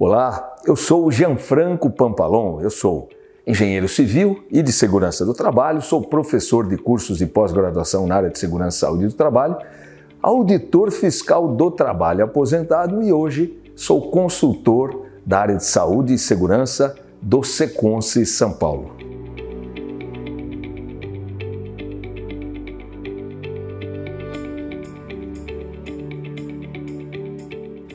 Olá, eu sou o Gianfranco Pampalon, eu sou engenheiro civil e de segurança do trabalho, sou professor de cursos de pós-graduação na área de segurança e saúde do trabalho, auditor fiscal do trabalho aposentado e hoje sou consultor da área de saúde e segurança do Seconce São Paulo.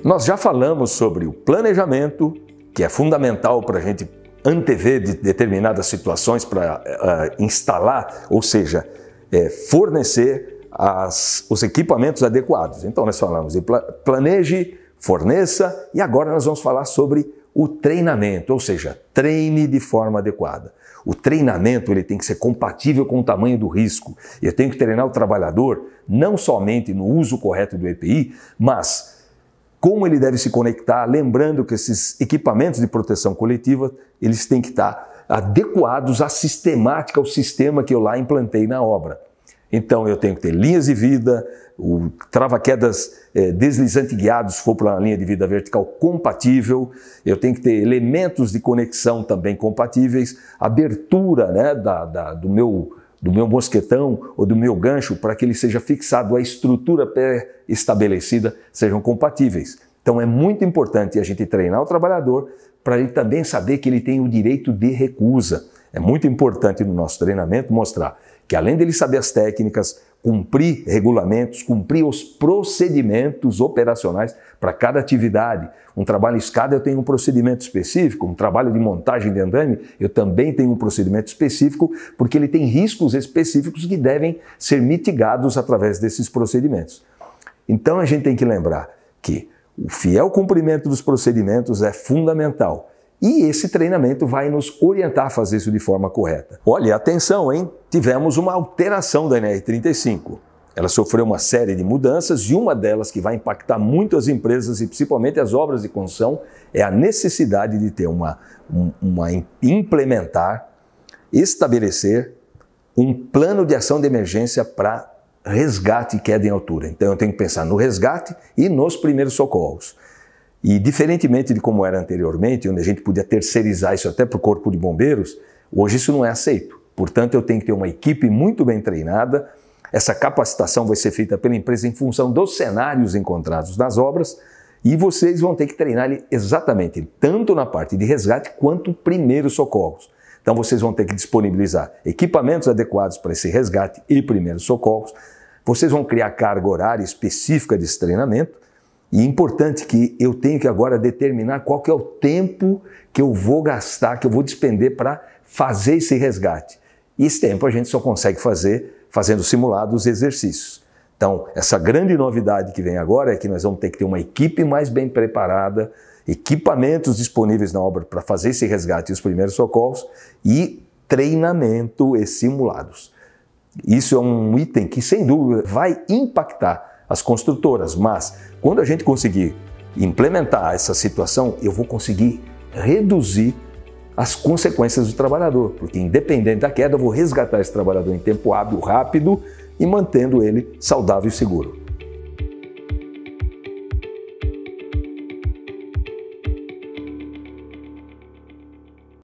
Nós já falamos sobre o planejamento, que é fundamental para a gente antever de determinadas situações para uh, eh, eh, instalar, ou seja, é, fornecer as, os equipamentos adequados. Então, nós falamos de planeje, forneça e agora nós vamos falar sobre o treinamento, ou seja, treine de forma adequada. O treinamento ele tem que ser compatível com o tamanho do risco. Eu tenho que treinar o trabalhador não somente no uso correto do EPI, mas como ele deve se conectar, lembrando que esses equipamentos de proteção coletiva, eles têm que estar adequados à sistemática, ao sistema que eu lá implantei na obra. Então eu tenho que ter linhas de vida, o trava-quedas eh, deslizante guiados, se for para uma linha de vida vertical compatível, eu tenho que ter elementos de conexão também compatíveis, abertura né, da, da do meu do meu mosquetão ou do meu gancho para que ele seja fixado à estrutura pré-estabelecida sejam compatíveis. Então é muito importante a gente treinar o trabalhador para ele também saber que ele tem o direito de recusa. É muito importante no nosso treinamento mostrar que além dele saber as técnicas, cumprir regulamentos, cumprir os procedimentos operacionais para cada atividade. Um trabalho em escada eu tenho um procedimento específico, um trabalho de montagem de andame eu também tenho um procedimento específico, porque ele tem riscos específicos que devem ser mitigados através desses procedimentos. Então a gente tem que lembrar que o fiel cumprimento dos procedimentos é fundamental e esse treinamento vai nos orientar a fazer isso de forma correta. Olha, atenção, hein? Tivemos uma alteração da NR35. Ela sofreu uma série de mudanças e uma delas que vai impactar muito as empresas e principalmente as obras de construção é a necessidade de ter uma, uma implementar, estabelecer um plano de ação de emergência para resgate e queda em altura. Então eu tenho que pensar no resgate e nos primeiros socorros. E diferentemente de como era anteriormente, onde a gente podia terceirizar isso até para o Corpo de Bombeiros, hoje isso não é aceito. Portanto, eu tenho que ter uma equipe muito bem treinada. Essa capacitação vai ser feita pela empresa em função dos cenários encontrados nas obras e vocês vão ter que treinar ele exatamente, tanto na parte de resgate quanto primeiros socorros. Então, vocês vão ter que disponibilizar equipamentos adequados para esse resgate e primeiros socorros. Vocês vão criar carga horária específica desse treinamento e é importante que eu tenho que agora determinar qual que é o tempo que eu vou gastar, que eu vou despender para fazer esse resgate. E esse tempo a gente só consegue fazer fazendo simulados exercícios. Então, essa grande novidade que vem agora é que nós vamos ter que ter uma equipe mais bem preparada, equipamentos disponíveis na obra para fazer esse resgate e os primeiros socorros e treinamento e simulados. Isso é um item que, sem dúvida, vai impactar as construtoras, mas quando a gente conseguir implementar essa situação, eu vou conseguir reduzir as consequências do trabalhador, porque independente da queda, eu vou resgatar esse trabalhador em tempo hábil, rápido e mantendo ele saudável e seguro.